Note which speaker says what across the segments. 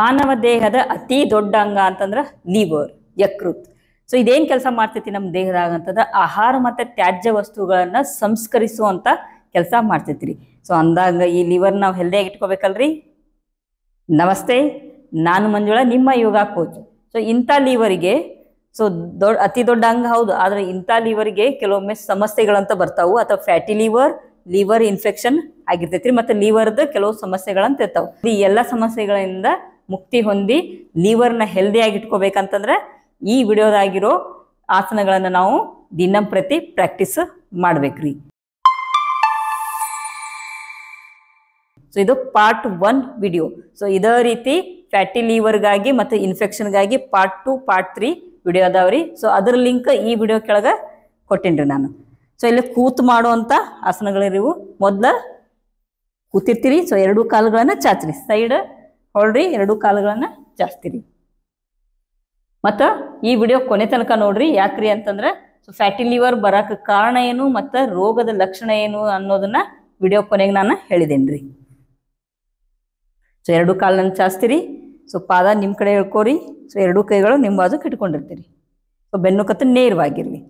Speaker 1: ಮಾನವ ದೇಹದ ಅತಿ ದೊಡ್ಡ ಅಂಗ ಅಂತಂದ್ರ ಲಿವರ್ ಯಕೃತ್ ಸೊ ಇದೇನ್ ಕೆಲಸ ಮಾಡ್ತೈತಿ ನಮ್ಮ ದೇಹದಾಗ ಅಂತಂದ್ರೆ ಆಹಾರ ಮತ್ತೆ ತ್ಯಾಜ್ಯ ವಸ್ತುಗಳನ್ನ ಸಂಸ್ಕರಿಸುವಂತ ಕೆಲಸ ಮಾಡ್ತೈತ್ರಿ ಸೊ ಅಂದಾಗ ಈ ಲಿವರ್ ನಾವು ಹೆಲ್ದಿಯಾಗಿ ಇಟ್ಕೋಬೇಕಲ್ರಿ ನಮಸ್ತೆ ನಾನು ಮಂಜುಳ ನಿಮ್ಮ ಯೋಗ ಕೋಚ್ ಸೊ ಇಂಥ ಲಿವರಿಗೆ ಸೊ ದೊಡ್ಡ ಅತಿ ದೊಡ್ಡ ಅಂಗ ಹೌದು ಆದ್ರೆ ಇಂಥ ಲಿವರ್ಗೆ ಕೆಲವೊಮ್ಮೆ ಸಮಸ್ಯೆಗಳಂತ ಬರ್ತಾವು ಅಥವಾ ಫ್ಯಾಟಿ ಲಿವರ್ ಲಿವರ್ ಇನ್ಫೆಕ್ಷನ್ ಆಗಿರ್ತೈತ್ರಿ ಮತ್ತೆ ಲಿವರ್ದ ಕೆಲವು ಸಮಸ್ಯೆಗಳಂತ ಇರ್ತಾವ ಈ ಎಲ್ಲ ಸಮಸ್ಯೆಗಳಿಂದ ಮುಕ್ತಿ ಹೊಂದಿ ಲಿವರ್ನ ಹೆಲ್ದಿಯಾಗಿ ಇಟ್ಕೋಬೇಕಂತಂದ್ರೆ ಈ ವಿಡಿಯೋದಾಗಿರೋ ಆಸನಗಳನ್ನು ನಾವು ದಿನಂಪ್ರತಿ ಪ್ರಾಕ್ಟೀಸ್ ಮಾಡ್ಬೇಕ್ರಿ ಸೊ ಇದು ಪಾರ್ಟ್ ಒನ್ ವಿಡಿಯೋ ಸೊ ಇದೇ ರೀತಿ ಫ್ಯಾಟಿ ಲೀವರ್ಗಾಗಿ ಮತ್ತು ಇನ್ಫೆಕ್ಷನ್ಗಾಗಿ part two part three video ಅದಾವ್ರಿ ಸೊ ಅದ್ರ ಲಿಂಕ್ ಈ ವಿಡಿಯೋ ಕೆಳಗೆ ಕೊಟ್ಟೇನ್ರಿ ನಾನು ಸೊ ಇಲ್ಲಿ ಕೂತು ಮಾಡುವಂಥ ಆಸನಗಳಿವು ಮೊದಲ ಕೂತಿರ್ತೀರಿ ಸೊ ಎರಡು ಕಾಲುಗಳನ್ನು ಚಾಚ್ರಿ ಸೈಡ್ ಹೊಳ್ರಿ ಎರಡೂ ಕಾಲುಗಳನ್ನ ಜಾಸ್ತಿ ರೀ ಮತ್ತು ಈ ವಿಡಿಯೋ ಕೊನೆ ತನಕ ನೋಡ್ರಿ ಯಾಕ್ರಿ ಅಂತಂದ್ರೆ ಸೊ ಫ್ಯಾಟಿ ಲಿವರ್ ಬರಕ್ಕೆ ಕಾರಣ ಏನು ಮತ್ತು ರೋಗದ ಲಕ್ಷಣ ಏನು ಅನ್ನೋದನ್ನ ವಿಡಿಯೋ ಕೊನೆಗೆ ನಾನು ಹೇಳಿದ್ದೀನಿ ರೀ ಸೊ ಎರಡು ಜಾಸ್ತಿ ಚಾಸ್ತಿರಿ ಸೊ ಪಾದ ನಿಮ್ಮ ಕಡೆ ಹೇಳ್ಕೋರಿ ಸೊ ಎರಡೂ ಕೈಗಳು ನಿಮ್ಮ ಬಾಜು ಇಟ್ಕೊಂಡಿರ್ತೀರಿ ಸೊ ಬೆನ್ನು ಕತ್ತ ನೇರವಾಗಿರಲಿ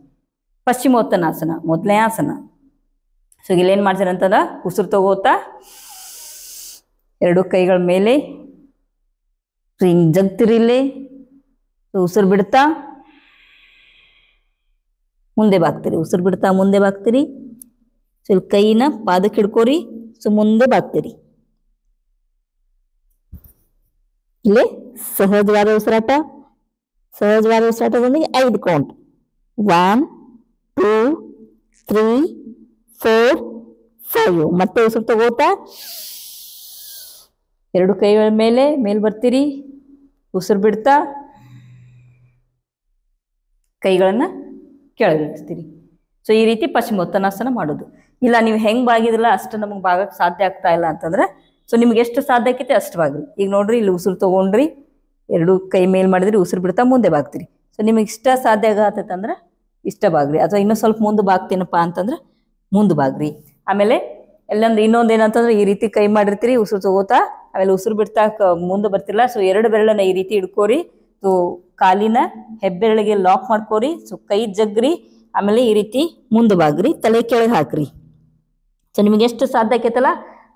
Speaker 1: ಪಶ್ಚಿಮೋತ್ತನಾಸನ ಮೊದಲನೇ ಆಸನ ಸೊ ಇಲ್ಲೇನು ಮಾಡ್ತೀರಂತದ ಉಸಿರು ತಗೋತಾ ಎರಡು ಕೈಗಳ ಮೇಲೆ जगतरीले तो उसर बिड़ता मुंदे बाकती उसर बिड़ता मुंदे बाकती चल कई ना पाद खिड़कोरी सो मुंदे बाकती इले सहज वार उसराटा सहज वार उसराटा बोलने तो ऐड कौन one two three four five मत मतलब उसर तो होता ಎರಡು ಕೈಗಳ ಮೇಲೆ ಮೇಲ್ ಬರ್ತೀರಿ ಉಸಿರು ಬಿಡ್ತಾ ಕೈಗಳನ್ನು ಕೆಳಗಿಡ್ತೀರಿ ಸೊ ಈ ರೀತಿ ಪಶ್ಚಿಮೋತ್ತನಾಸನ ಮಾಡೋದು ಇಲ್ಲ ನೀವು ಹೆಂಗೆ ಬಾಗಿದ್ರಲ್ಲ ಅಷ್ಟು ನಮಗೆ ಬಾಗಕ್ಕೆ ಸಾಧ್ಯ ಆಗ್ತಾ ಇಲ್ಲ ಅಂತಂದ್ರೆ ಸೊ ನಿಮ್ಗೆ ಎಷ್ಟು ಸಾಧ್ಯ ಆಕೈತೆ ಅಷ್ಟು ಬಾಗಿರಿ ಈಗ ನೋಡ್ರಿ ಇಲ್ಲಿ ಉಸಿರು ತೊಗೊಂಡ್ರಿ ಎರಡು ಕೈ ಮೇಲೆ ಮಾಡಿದ್ರಿ ಉಸಿರು ಬಿಡ್ತಾ ಮುಂದೆ ಬಾಗ್ತೀರಿ ಸೊ ನಿಮಗೆ ಇಷ್ಟ ಸಾಧ್ಯ ಆಗತ್ತಂದ್ರೆ ಇಷ್ಟ ಬಾಗ್ರಿ ಅಥವಾ ಇನ್ನೂ ಸ್ವಲ್ಪ ಮುಂದೆ ಬಾಗ್ತೀನಪ್ಪ ಅಂತಂದ್ರೆ ಮುಂದೆ ಬಾಗ್ರಿ ಆಮೇಲೆ ಎಲ್ಲೊಂದು ಇನ್ನೊಂದು ಏನಂತಂದ್ರೆ ಈ ರೀತಿ ಕೈ ಮಾಡಿರ್ತೀರಿ ಉಸಿರು ತಗೋತಾ ಆಮೇಲೆ ಉಸಿರು ಬಿಡ್ತಾ ಮುಂದೆ ಬರ್ತಿಲ್ಲ ಸೊ ಎರಡು ಬೆರಳನ್ನ ಈ ರೀತಿ ಇಡ್ಕೋರಿ ಸೊ ಕಾಲಿನ ಹೆಬ್ಬೆರಳಿಗೆ ಲಾಕ್ ಮಾಡ್ಕೋರಿ ಸೊ ಕೈ ಜಗ್ರಿ ಆಮೇಲೆ ಈ ರೀತಿ ಮುಂದೆ ಬಾಗ್ರಿ ತಲೆ ಕೆಳಗೆ ಹಾಕ್ರಿ ಸೊ ನಿಮ್ಗೆ ಎಷ್ಟು ಸಾಧ್ಯ ಆಕೈತಲ್ಲ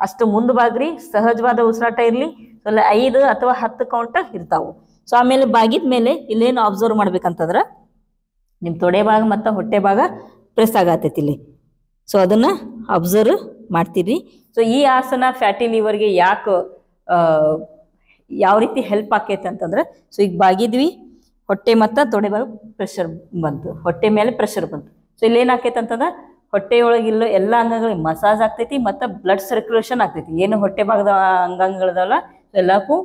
Speaker 1: ಅಷ್ಟು ಮುಂದೆ ಬಾಗ್ರಿ ಸಹಜವಾದ ಉಸಿರಾಟ ಇರಲಿ ಸೊ ಐದು ಅಥವಾ ಹತ್ತು ಕೌಂಟ್ ಇರ್ತಾವು ಸೊ ಆಮೇಲೆ ಬಾಗಿದ ಮೇಲೆ ಇಲ್ಲೇನು ಅಬ್ಸರ್ವ್ ಮಾಡ್ಬೇಕಂತಂದ್ರೆ ನಿಮ್ಮ ತೊಡೆ ಭಾಗ ಮತ್ತು ಹೊಟ್ಟೆ ಭಾಗ ಪ್ರೆಸ್ ಆಗತ್ತೈತಿ ಇಲ್ಲಿ ಸೊ ಅದನ್ನು ಅಬ್ಸರ್ವ್ ಮಾಡ್ತೀರಿ ಸೊ ಈ ಆಸನ ಫ್ಯಾಟಿ ಲಿವರ್ಗೆ ಯಾಕೆ ಯಾವ ರೀತಿ ಹೆಲ್ಪ್ ಆಕೈತೆ ಅಂತಂದ್ರೆ ಸೊ ಈಗ ಬಾಗಿದ್ವಿ ಹೊಟ್ಟೆ ಮತ್ತು ತೊಡೆ ಮೇಲೆ ಪ್ರೆಷರ್ ಬಂತು ಹೊಟ್ಟೆ ಮೇಲೆ ಪ್ರೆಷರ್ ಬಂತು ಸೊ ಇಲ್ಲಿ ಏನಾಕೈತೆ ಅಂತಂದ್ರೆ ಇಲ್ಲೋ ಎಲ್ಲ ಅಂಗಗಳಿಗೆ ಮಸಾಜ್ ಆಗ್ತೈತಿ ಮತ್ತು ಬ್ಲಡ್ ಸರ್ಕ್ಯುಲೇಷನ್ ಆಗ್ತೈತಿ ಏನು ಹೊಟ್ಟೆ ಭಾಗದ ಅಂಗಾಂಗಗಳದಲ್ಲ ಎಲ್ಲಕ್ಕೂ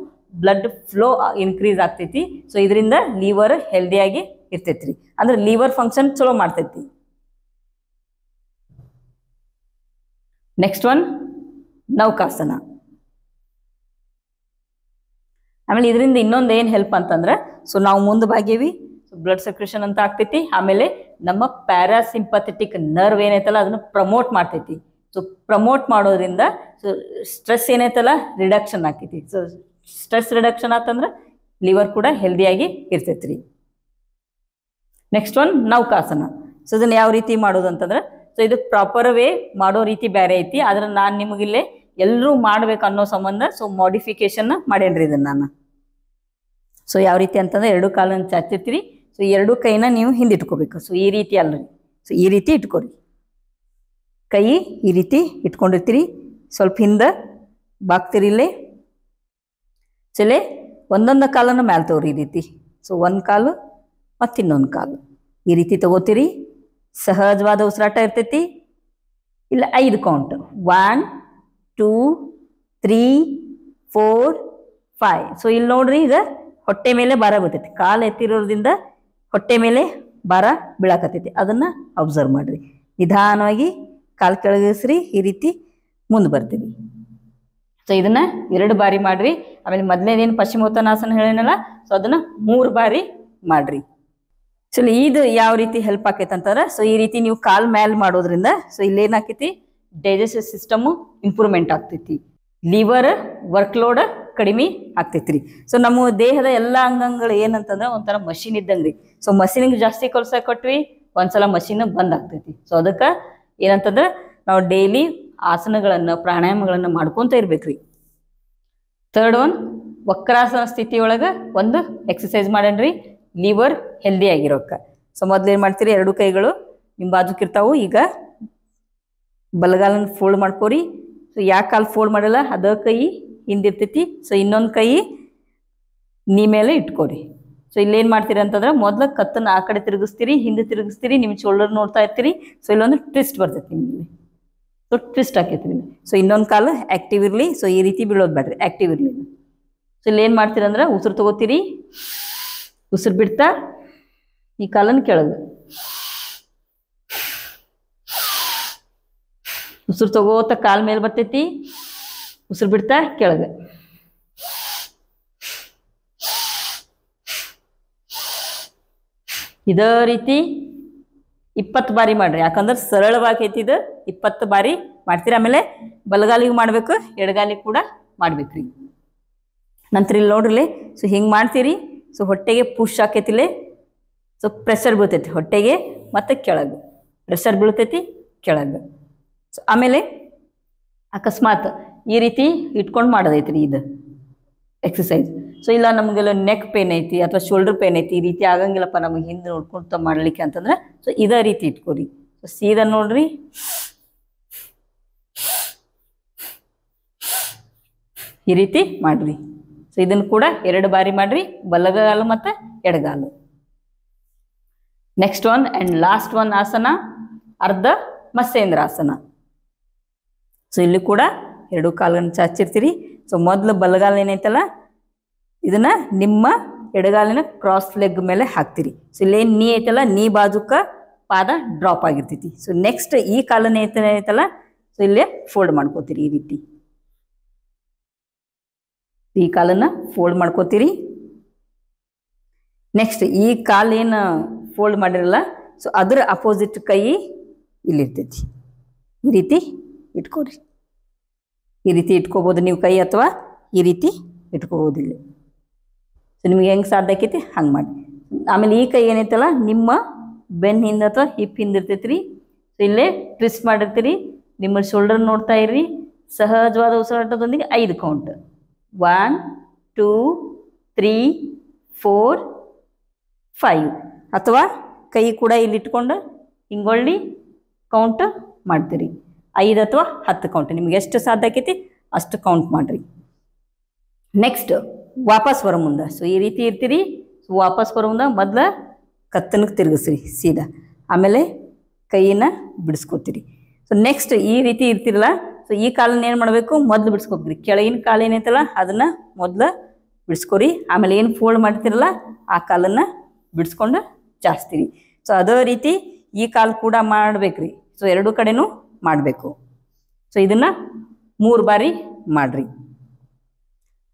Speaker 1: ಬ್ಲಡ್ ಫ್ಲೋ ಇನ್ಕ್ರೀಸ್ ಆಗ್ತೈತಿ ಸೊ ಇದರಿಂದ ಲಿವರ್ ಹೆಲ್ದಿಯಾಗಿ ಇರ್ತೈತಿ ರೀ ಅಂದ್ರೆ ಲಿವರ್ ಫಂಕ್ಷನ್ ಚಲೋ ಮಾಡ್ತೈತಿ ನೆಕ್ಸ್ಟ್ ಒನ್ ನೌಕಾಸನ ಆಮೇಲೆ ಇದರಿಂದ ಇನ್ನೊಂದು ಏನು ಹೆಲ್ಪ್ ಅಂತಂದ್ರೆ ಸೊ ನಾವು ಮುಂದೆ ಸೊ ಬ್ಲಡ್ ಸರ್ಕ್ಯುಲೇಷನ್ ಅಂತ ಆಗ್ತೈತಿ ಆಮೇಲೆ ನಮ್ಮ ಪ್ಯಾರಾಸಿಂಪಥೆಟಿಕ್ ನರ್ವ್ ಏನೈತಲ್ಲ ಅದನ್ನು ಪ್ರಮೋಟ್ ಮಾಡ್ತೈತಿ ಸೊ ಪ್ರಮೋಟ್ ಮಾಡೋದ್ರಿಂದ ಸೊ ಸ್ಟ್ರೆಸ್ ಏನೈತಲ್ಲ ರಿಡಕ್ಷನ್ ಆಗ್ತೈತಿ ಸೊ ಸ್ಟ್ರೆಸ್ ರಿಡಕ್ಷನ್ ಆತಂದ್ರೆ ಲಿವರ್ ಕೂಡ ಹೆಲ್ದಿಯಾಗಿ ಇರ್ತೈತ್ರಿ ನೆಕ್ಸ್ಟ್ ಒನ್ ನೌಕಾಸನ ಸೊ ಇದನ್ನು ಯಾವ ರೀತಿ ಮಾಡೋದು ಅಂತಂದ್ರೆ ಸೊ ಇದಕ್ಕೆ ಪ್ರಾಪರ್ ವೇ ಮಾಡೋ ರೀತಿ ಬೇರೆ ಐತಿ ಆದ್ರೆ ನಾನು ನಿಮಗಿಲ್ಲೇ ಎಲ್ಲರೂ ಮಾಡ್ಬೇಕು ಅನ್ನೋ ಸಂಬಂಧ ಸೊ ಮಾಡಿಫಿಕೇಶನ್ ಮಾಡೇನ್ರಿ ಇದನ್ನ ನಾನು ಸೊ ಯಾವ ರೀತಿ ಅಂತಂದ್ರೆ ಎರಡು ಕಾಲನ್ನು ಚಾಚಿರ್ತೀರಿ ಸೊ ಎರಡು ಕೈನ ನೀವು ಹಿಂದೆ ಇಟ್ಕೋಬೇಕು ಸೊ ಈ ರೀತಿ ಅಲ್ಲರಿ ಸೊ ಈ ರೀತಿ ಇಟ್ಕೊರಿ ಕೈ ಈ ರೀತಿ ಇಟ್ಕೊಂಡಿರ್ತೀರಿ ಸ್ವಲ್ಪ ಹಿಂದೆ ಬಾಕ್ತಿರಿ ಇಲ್ಲೇ ಚಲೆ ಒಂದೊಂದು ಕಾಲನ್ನು ಮೇಲೆ ತಗೋರಿ ಈ ರೀತಿ ಸೊ ಒಂದು ಕಾಲು ಮತ್ತು ಇನ್ನೊಂದು ಕಾಲು ಈ ರೀತಿ ತಗೋತೀರಿ ಸಹಜವಾದ ಉಸಿರಾಟ ಇರ್ತೈತಿ ಇಲ್ಲ ಐದು count one two three four five so ಇಲ್ಲಿ ನೋಡ್ರಿ ಈಗ ಹೊಟ್ಟೆ ಮೇಲೆ ಭಾರ ಬರ್ತೈತಿ ಕಾಲು ಎತ್ತಿರೋದ್ರಿಂದ ಹೊಟ್ಟೆ ಮೇಲೆ ಭಾರ ಬೀಳಾಕತ್ತೈತಿ ಅದನ್ನ ಅಬ್ಸರ್ವ್ ಮಾಡ್ರಿ ನಿಧಾನವಾಗಿ ಕಾಲು ಕೆಳಗಿಸ್ರಿ ಈ ರೀತಿ ಮುಂದೆ ಬರ್ತೀವಿ ಸೊ ಇದನ್ನ ಎರಡು ಬಾರಿ ಮಾಡ್ರಿ ಆಮೇಲೆ ಮೊದಲನೇದೇನು ಪಶ್ಚಿಮೋತ್ತನಾಸನ ಹೇಳಿನಲ್ಲ ಸೊ ಅದನ್ನ ಮೂರು ಬಾರಿ ಮಾಡ್ರಿ ಸೊ ಇದು ಯಾವ ರೀತಿ ಹೆಲ್ಪ್ ಆಕೈತೆ ಅಂತಂದ್ರೆ ಸೊ ಈ ರೀತಿ ನೀವು ಕಾಲ್ ಮ್ಯಾಲ್ ಮಾಡೋದ್ರಿಂದ ಸೊ ಇಲ್ಲಿ ಇಲ್ಲೇನಾಕೈತಿ ಡೈಜೆಸ್ಟಿವ್ ಸಿಸ್ಟಮ್ ಇಂಪ್ರೂವ್ಮೆಂಟ್ ಆಗ್ತೈತಿ ಲಿವರ್ ವರ್ಕ್ಲೋಡ್ ಕಡಿಮೆ ಆಗ್ತೈತ್ರಿ ಸೊ ನಮ್ಮ ದೇಹದ ಎಲ್ಲ ಅಂಗಗಳು ಏನಂತಂದ್ರೆ ಒಂಥರ ಮಷಿನ್ ಇದ್ದಂಗ್ರಿ ಸೊ ಮಷೀನ್ಗೆ ಜಾಸ್ತಿ ಕೊಲ್ಸ ಕೊಟ್ವಿ ಒಂದ್ಸಲ ಮಷೀನ್ ಬಂದ್ ಆಗ್ತೈತಿ ಸೊ ಅದಕ್ಕೆ ಏನಂತಂದ್ರೆ ನಾವು ಡೈಲಿ ಆಸನಗಳನ್ನ ಪ್ರಾಣಾಯಾಮಗಳನ್ನ ಮಾಡ್ಕೊಂತ ಇರ್ಬೇಕ್ರಿ ತರ್ಡ್ ಒನ್ ವಕ್ರಾಸನ ಸ್ಥಿತಿಯೊಳಗೆ ಒಂದು ಎಕ್ಸಸೈಸ್ ರೀ ಲಿವರ್ ಹೆಲ್ದಿ ಆಗಿರೋಕೆ ಸೊ ಮೊದ್ಲು ಏನು ಮಾಡ್ತೀರಿ ಎರಡು ಕೈಗಳು ನಿಮ್ಮ ಬಾಜುಕಿರ್ತಾವು ಈಗ ಬಲಗಾಲನ್ನು ಫೋಲ್ಡ್ ಮಾಡ್ಕೋರಿ ಸೊ ಯಾವ ಕಾಲು ಫೋಲ್ಡ್ ಮಾಡಲ್ಲ ಅದ ಕೈ ಹಿಂದಿರ್ತೈತಿ ಸೊ ಇನ್ನೊಂದು ಕೈ ನೀ ಮೇಲೆ ಇಟ್ಕೋರಿ ಸೊ ಇಲ್ಲೇನು ಮಾಡ್ತೀರಿ ಅಂತಂದ್ರೆ ಮೊದಲು ಕತ್ತನ್ನು ಆ ಕಡೆ ತಿರುಗಿಸ್ತೀರಿ ಹಿಂದೆ ತಿರುಗಿಸ್ತೀರಿ ನಿಮ್ಮ ಶೋಲ್ಡರ್ ನೋಡ್ತಾ ಇರ್ತೀರಿ ಸೊ ಇಲ್ಲೊಂದು ಟ್ವಿಸ್ಟ್ ಬರ್ತೈತಿ ನಿಮಗೆ ಸೊ ಟ್ವಿಸ್ಟ್ ಹಾಕೈತಿ ನಿಮಗೆ ಸೊ ಇನ್ನೊಂದು ಕಾಲು ಆ್ಯಕ್ಟಿವ್ ಇರಲಿ ಸೊ ಈ ರೀತಿ ಬೀಳೋದು ಬೇಡ್ರಿ ಆ್ಯಕ್ಟಿವ್ ಇರಲಿ ಸೊ ಇಲ್ಲೇನು ಮಾಡ್ತೀರಂದ್ರೆ ಅಂದ್ರೆ ಉಸಿರು ತಗೋತೀರಿ ಉಸಿರು ಬಿಡ್ತಾ ಈ ಕಾಲನ್ ಕೆಳಗೆ ಉಸಿರು ತಗೋತ ಕಾಲ್ ಮೇಲೆ ಬರ್ತೈತಿ ಉಸಿರು ಬಿಡ್ತಾ ಕೆಳಗೆ ಇದೇ ರೀತಿ ಇಪ್ಪತ್ತು ಬಾರಿ ಮಾಡ್ರಿ ಯಾಕಂದ್ರೆ ಸರಳವಾಗಿ ಐತಿ ಇದು ಇಪ್ಪತ್ತು ಬಾರಿ ಮಾಡ್ತೀರಿ ಆಮೇಲೆ ಬಲಗಾಲಿಗೆ ಮಾಡಬೇಕು ಎಡಗಾಲಿಗೆ ಕೂಡ ಮಾಡ್ಬೇಕ್ರಿ ನಂತರ ಇಲ್ಲಿ ನೋಡ್ರಿ ಸೊ ಹಿಂಗೆ ಮಾಡ್ತೀರಿ ಸೊ ಹೊಟ್ಟೆಗೆ ಪುಷ್ ಆಕೈತಿಲೆ ಸೊ ಪ್ರೆಷರ್ ಬೀಳ್ತೈತಿ ಹೊಟ್ಟೆಗೆ ಮತ್ತು ಕೆಳಗೆ ಪ್ರೆಷರ್ ಬೀಳ್ತೈತಿ ಕೆಳಗೆ ಸೊ ಆಮೇಲೆ ಅಕಸ್ಮಾತ್ ಈ ರೀತಿ ಇಟ್ಕೊಂಡು ಮಾಡೋದೈತಿ ರೀ ಇದು ಎಕ್ಸಸೈಸ್ ಸೊ ಇಲ್ಲ ನಮಗೆಲ್ಲ ನೆಕ್ ಪೇನ್ ಐತಿ ಅಥವಾ ಶೋಲ್ಡರ್ ಪೇನ್ ಐತಿ ಈ ರೀತಿ ಆಗಂಗಿಲ್ಲಪ್ಪ ನಮಗೆ ಹಿಂದೆ ನೋಡ್ಕೊಂತ ಮಾಡಲಿಕ್ಕೆ ಅಂತಂದ್ರೆ ಸೊ ಇದೇ ರೀತಿ ಇಟ್ಕೊರಿ ಸೊ ಸೀದಾ ನೋಡ್ರಿ ಈ ರೀತಿ ಮಾಡ್ರಿ ಸೊ ಇದನ್ನು ಕೂಡ ಎರಡು ಬಾರಿ ಮಾಡ್ರಿ ಬಲಗಾಲು ಮತ್ತು ಎಡಗಾಲು next one and last one ಆಸನ ಅರ್ಧ ಆಸನ ಸೊ ಇಲ್ಲಿ ಕೂಡ ಎರಡು ಕಾಲನ್ನು ಚಾಚಿರ್ತೀರಿ ಸೊ ಮೊದಲು ಬಲಗಾಲ ಏನೈತಲ್ಲ ಇದನ್ನ ನಿಮ್ಮ ಎಡಗಾಲಿನ ಕ್ರಾಸ್ ಲೆಗ್ ಮೇಲೆ ಹಾಕ್ತೀರಿ ಸೊ ಇಲ್ಲಿ ನೀ ಐತಲ್ಲ ನೀ ಬಾಜುಕ ಪಾದ ಡ್ರಾಪ್ ಆಗಿರ್ತೈತಿ ಸೊ ನೆಕ್ಸ್ಟ್ ಈ ಕಾಲನ ಐತಲ್ಲ ಸೊ ಇಲ್ಲೇ ಫೋಲ್ಡ್ ಮಾಡ್ಕೋತೀರಿ ಈ ರೀತಿ ಈ ಕಾಲನ್ನು ಫೋಲ್ಡ್ ಮಾಡ್ಕೋತೀರಿ ನೆಕ್ಸ್ಟ್ ಈ ಕಾಲೇನು ಫೋಲ್ಡ್ ಮಾಡಿರಲ್ಲ ಸೊ ಅದರ ಅಪೋಸಿಟ್ ಕೈ ಇಲ್ಲಿರ್ತೈತಿ ಈ ರೀತಿ ಇಟ್ಕೊರಿ ಈ ರೀತಿ ಇಟ್ಕೋಬೋದು ನೀವು ಕೈ ಅಥವಾ ಈ ರೀತಿ ಇಟ್ಕೋಬೋದು ಇಲ್ಲಿ ಸೊ ನಿಮ್ಗೆ ಹೆಂಗೆ ಸಾಧ್ಯ ಆಕೈತಿ ಹಂಗೆ ಮಾಡಿ ಆಮೇಲೆ ಈ ಕೈ ಏನೈತಲ್ಲ ನಿಮ್ಮ ಬೆನ್ನಿಂದ ಅಥವಾ ಹಿಪ್ ಹಿಂದಿರ್ತೈತ್ರಿ ಸೊ ಇಲ್ಲೇ ಟ್ವಿಸ್ಟ್ ಮಾಡಿರ್ತೀರಿ ನಿಮ್ಮ ಶೋಲ್ಡರ್ ನೋಡ್ತಾ ಇರ್ರಿ ಸಹಜವಾದ ಉಸಿರಾಟದೊಂದಿಗೆ ಐದು count one two three four five ಅಥವಾ ಕೈ ಕೂಡ ಇಲ್ಲಿಟ್ಕೊಂಡು ಹಿಂಗೊಳ್ಳಿ ಕೌಂಟ್ ಮಾಡ್ತೀರಿ ಐದು ಅಥವಾ ಹತ್ತು ಕೌಂಟ್ ನಿಮ್ಗೆ ಎಷ್ಟು ಸಾಧ್ಯ ಆಕೈತಿ ಅಷ್ಟು ಕೌಂಟ್ ಮಾಡಿರಿ ನೆಕ್ಸ್ಟ್ ವಾಪಸ್ ಬರೋ ಮುಂದೆ ಸೊ ಈ ರೀತಿ ಇರ್ತೀರಿ ಸೊ ವಾಪಸ್ ಬರೋ ಮುಂದೆ ಮೊದಲು ಕತ್ತನಕ್ಕೆ ತಿರುಗಿಸ್ರಿ ಸೀದಾ ಆಮೇಲೆ ಕೈಯನ್ನು ಬಿಡಿಸ್ಕೊತೀರಿ ಸೊ ನೆಕ್ಸ್ಟ್ ಈ ರೀತಿ ಇರ್ತಿರಲ್ಲ ಸೊ ಈ ಕಾಲನ್ನ ಏನು ಮಾಡಬೇಕು ಮೊದಲು ಬಿಡಿಸ್ಕೋಬೇಕ್ರಿ ಕೆಳಗಿನ ಕಾಲು ಏನೈತಲ್ಲ ಅದನ್ನು ಮೊದಲು ಬಿಡಿಸ್ಕೊರಿ ಆಮೇಲೆ ಏನು ಫೋಲ್ಡ್ ಮಾಡ್ತಿರಲ್ಲ ಆ ಕಾಲನ್ನು ಬಿಡ್ಸ್ಕೊಂಡು ಚಾಚ್ತೀವಿ ಸೊ ಅದೇ ರೀತಿ ಈ ಕಾಲು ಕೂಡ ಮಾಡ್ಬೇಕ್ರಿ ಸೊ ಎರಡು ಕಡೆನೂ ಮಾಡಬೇಕು ಸೊ ಇದನ್ನು ಮೂರು ಬಾರಿ ಮಾಡಿರಿ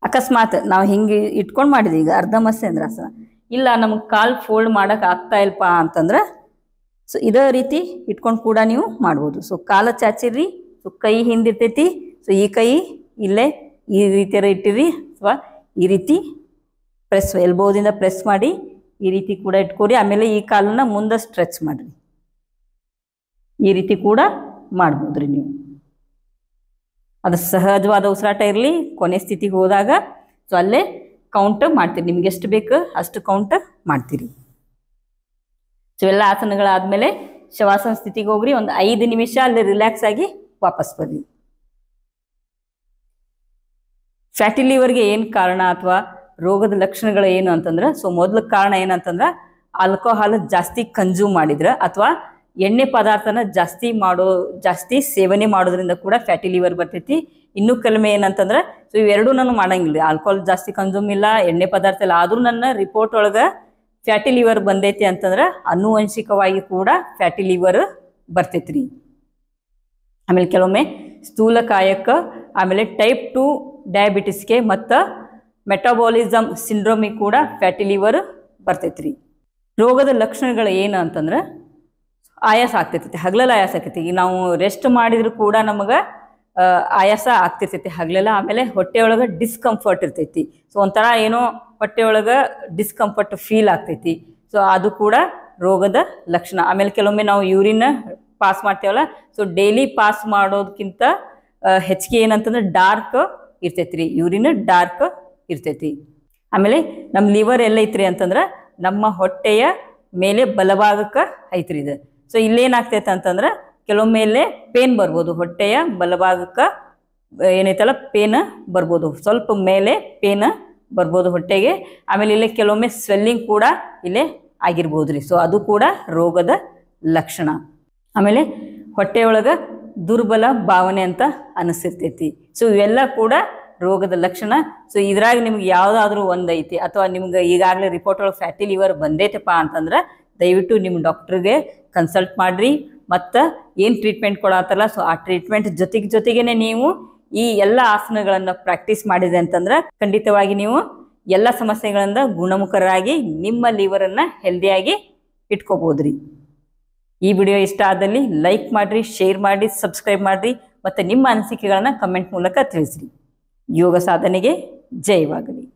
Speaker 1: ಅಕಸ್ಮಾತ್ ನಾವು ಹಿಂಗೆ ಇಟ್ಕೊಂಡು ಮಾಡಿದ್ವಿ ಈಗ ಅರ್ಧ ಸ ಇಲ್ಲ ನಮ್ಗೆ ಕಾಲು ಫೋಲ್ಡ್ ಮಾಡೋಕೆ ಆಗ್ತಾ ಇಲ್ಪ ಅಂತಂದ್ರೆ ಸೊ ಇದೇ ರೀತಿ ಇಟ್ಕೊಂಡು ಕೂಡ ನೀವು ಮಾಡ್ಬೋದು ಸೊ ಕಾಲ ಚಾಚಿರ್ರಿ ಸೊ ಕೈ ಹಿಂದಿರ್ತೈತಿ ಸೊ ಈ ಕೈ ಇಲ್ಲೇ ಈ ರೀತಿಯರ ಇಟ್ಟಿರಿ ಅಥವಾ ಈ ರೀತಿ ಪ್ರೆಸ್ ಎಲ್ಬೋದಿಂದ ಪ್ರೆಸ್ ಮಾಡಿ ಈ ರೀತಿ ಕೂಡ ಇಟ್ಕೊರಿ ಆಮೇಲೆ ಈ ಕಾಲನ್ನ ಮುಂದೆ ಸ್ಟ್ರೆಚ್ ಮಾಡಿರಿ ಈ ರೀತಿ ಕೂಡ ಮಾಡ್ಬೋದ್ರಿ ನೀವು ಅದು ಸಹಜವಾದ ಉಸಿರಾಟ ಇರಲಿ ಕೊನೆ ಸ್ಥಿತಿಗೆ ಹೋದಾಗ ಸೊ ಅಲ್ಲೇ ಕೌಂಟ್ ಮಾಡ್ತೀರಿ ನಿಮ್ಗೆ ಎಷ್ಟು ಬೇಕು ಅಷ್ಟು ಕೌಂಟ್ ಮಾಡ್ತೀರಿ ಸೊ ಎಲ್ಲ ಆಸನಗಳಾದ್ಮೇಲೆ ಶವಾಸನ ಸ್ಥಿತಿಗೆ ಹೋಗ್ರಿ ಒಂದು ಐದು ನಿಮಿಷ ಅಲ್ಲಿ ರಿಲ್ಯಾಕ್ಸ್ ಆಗಿ ವಾಪಸ್ ಬನ್ನಿ ಫ್ಯಾಟಿ ಲಿವರ್ಗೆ ಏನು ಕಾರಣ ಅಥವಾ ರೋಗದ ಲಕ್ಷಣಗಳು ಏನು ಅಂತಂದ್ರೆ ಸೊ ಮೊದಲ ಕಾರಣ ಏನಂತಂದ್ರೆ ಆಲ್ಕೋಹಾಲ್ ಜಾಸ್ತಿ ಕನ್ಸ್ಯೂಮ್ ಮಾಡಿದ್ರೆ ಅಥವಾ ಎಣ್ಣೆ ಪದಾರ್ಥನ ಜಾಸ್ತಿ ಮಾಡೋ ಜಾಸ್ತಿ ಸೇವನೆ ಮಾಡೋದ್ರಿಂದ ಕೂಡ ಫ್ಯಾಟಿ ಲಿವರ್ ಬರ್ತೈತಿ ಇನ್ನು ಕಡಿಮೆ ಏನಂತಂದ್ರೆ ಸೊ ಇವೆರಡೂ ನಾನು ಮಾಡಂಗಿಲ್ಲ ಆಲ್ಕೋಹಾಲ್ ಜಾಸ್ತಿ ಕನ್ಸ್ಯೂಮ್ ಇಲ್ಲ ಎಣ್ಣೆ ಪದಾರ್ಥ ಇಲ್ಲ ಆದರೂ ನನ್ನ ರಿಪೋರ್ಟ್ ಒಳಗೆ ಫ್ಯಾಟಿ ಲಿವರ್ ಬಂದೈತಿ ಅಂತಂದ್ರೆ ಅನುವಂಶಿಕವಾಗಿ ಕೂಡ ಫ್ಯಾಟಿ ಲಿವರ್ ಬರ್ತೈತ್ರಿ ಆಮೇಲೆ ಕೆಲವೊಮ್ಮೆ ಸ್ಥೂಲಕಾಯಕ ಆಮೇಲೆ ಟೈಪ್ ಟು ಡಯಾಬಿಟಿಸ್ಗೆ ಮತ್ತು ಮೆಟಾಬಾಲಿಸಮ್ ಸಿಂಡ್ರೋಮಿಗೆ ಕೂಡ ಫ್ಯಾಟಿ ಲಿವರ್ ಬರ್ತೈತೆ ರೀ ರೋಗದ ಲಕ್ಷಣಗಳು ಏನು ಅಂತಂದ್ರೆ ಆಯಾಸ ಆಗ್ತಿರ್ತೈತಿ ಹಗ್ಲೆಲ್ಲ ಆಯಾಸ ಆಗ್ತೈತಿ ನಾವು ರೆಸ್ಟ್ ಮಾಡಿದರೂ ಕೂಡ ನಮಗೆ ಆಯಾಸ ಆಗ್ತಿರ್ತೈತಿ ಹಗಲೆಲ್ಲ ಆಮೇಲೆ ಹೊಟ್ಟೆಯೊಳಗೆ ಡಿಸ್ಕಂಫರ್ಟ್ ಇರ್ತೈತಿ ಸೊ ಒಂಥರ ಏನೋ ಹೊಟ್ಟೆಯೊಳಗೆ ಡಿಸ್ಕಂಫರ್ಟ್ ಫೀಲ್ ಆಗ್ತೈತಿ ಸೊ ಅದು ಕೂಡ ರೋಗದ ಲಕ್ಷಣ ಆಮೇಲೆ ಕೆಲವೊಮ್ಮೆ ನಾವು ಯೂರಿನ್ ಪಾಸ್ ಮಾಡ್ತೇವಲ್ಲ ಸೊ ಡೈಲಿ ಪಾಸ್ ಮಾಡೋದಕ್ಕಿಂತ ಹೆಚ್ಚಿಗೆ ಏನಂತಂದ್ರೆ ಡಾರ್ಕ್ ರೀ ಯೂರಿನ್ ಡಾರ್ಕ್ ಇರ್ತೈತಿ ಆಮೇಲೆ ನಮ್ಮ ಲಿವರ್ ಎಲ್ಲೈತ್ರಿ ಅಂತಂದ್ರೆ ನಮ್ಮ ಹೊಟ್ಟೆಯ ಮೇಲೆ ಬಲಭಾಗಕ್ಕೆ ಐತ್ರಿ ಇದು ಸೊ ಇಲ್ಲೇನಾಗ್ತೈತೆ ಅಂತಂದ್ರೆ ಕೆಲವೊಮ್ಮೆಲೆ ಪೇನ್ ಬರ್ಬೋದು ಹೊಟ್ಟೆಯ ಬಲಭಾಗಕ್ಕೆ ಏನೈತಲ್ಲ ಪೇನ್ ಬರ್ಬೋದು ಸ್ವಲ್ಪ ಮೇಲೆ ಪೇನ್ ಬರ್ಬೋದು ಹೊಟ್ಟೆಗೆ ಆಮೇಲೆ ಇಲ್ಲೇ ಕೆಲವೊಮ್ಮೆ ಸ್ವೆಲ್ಲಿಂಗ್ ಕೂಡ ಇಲ್ಲೇ ಆಗಿರ್ಬೋದ್ರಿ ಸೊ ಅದು ಕೂಡ ರೋಗದ ಲಕ್ಷಣ ಆಮೇಲೆ ಹೊಟ್ಟೆಯೊಳಗೆ ದುರ್ಬಲ ಭಾವನೆ ಅಂತ ಅನಿಸಿರ್ತೈತಿ ಸೊ ಇವೆಲ್ಲ ಕೂಡ ರೋಗದ ಲಕ್ಷಣ ಸೊ ಇದ್ರಾಗ ನಿಮ್ಗೆ ಯಾವುದಾದ್ರೂ ಒಂದೈತಿ ಅಥವಾ ನಿಮ್ಗೆ ಈಗಾಗಲೇ ರಿಪೋರ್ಟ್ ಒಳಗೆ ಫ್ಯಾಟಿ ಲಿವರ್ ಬಂದೈತಪ್ಪ ಅಂತಂದ್ರೆ ದಯವಿಟ್ಟು ನಿಮ್ಮ ಡಾಕ್ಟ್ರಿಗೆ ಕನ್ಸಲ್ಟ್ ಮಾಡಿರಿ ಮತ್ತು ಏನು ಟ್ರೀಟ್ಮೆಂಟ್ ಕೊಡತ್ತಲ್ಲ ಸೊ ಆ ಟ್ರೀಟ್ಮೆಂಟ್ ಜೊತೆಗೆ ಜೊತೆಗೇನೆ ನೀವು ಈ ಎಲ್ಲ ಆಸನಗಳನ್ನು ಪ್ರಾಕ್ಟೀಸ್ ಮಾಡಿದೆ ಅಂತಂದ್ರೆ ಖಂಡಿತವಾಗಿ ನೀವು ಎಲ್ಲ ಸಮಸ್ಯೆಗಳಿಂದ ಗುಣಮುಖರಾಗಿ ನಿಮ್ಮ ಲಿವರನ್ನು ಹೆಲ್ದಿಯಾಗಿ ಇಟ್ಕೋಬೋದ್ರಿ ಈ ವಿಡಿಯೋ ಇಷ್ಟ ಆದಲ್ಲಿ ಲೈಕ್ ಮಾಡಿರಿ ಶೇರ್ ಮಾಡಿ ಸಬ್ಸ್ಕ್ರೈಬ್ ಮಾಡಿರಿ ಮತ್ತು ನಿಮ್ಮ ಅನಿಸಿಕೆಗಳನ್ನು ಕಮೆಂಟ್ ಮೂಲಕ ತಿಳಿಸ್ರಿ ಯೋಗ ಸಾಧನೆಗೆ ಜಯವಾಗಲಿ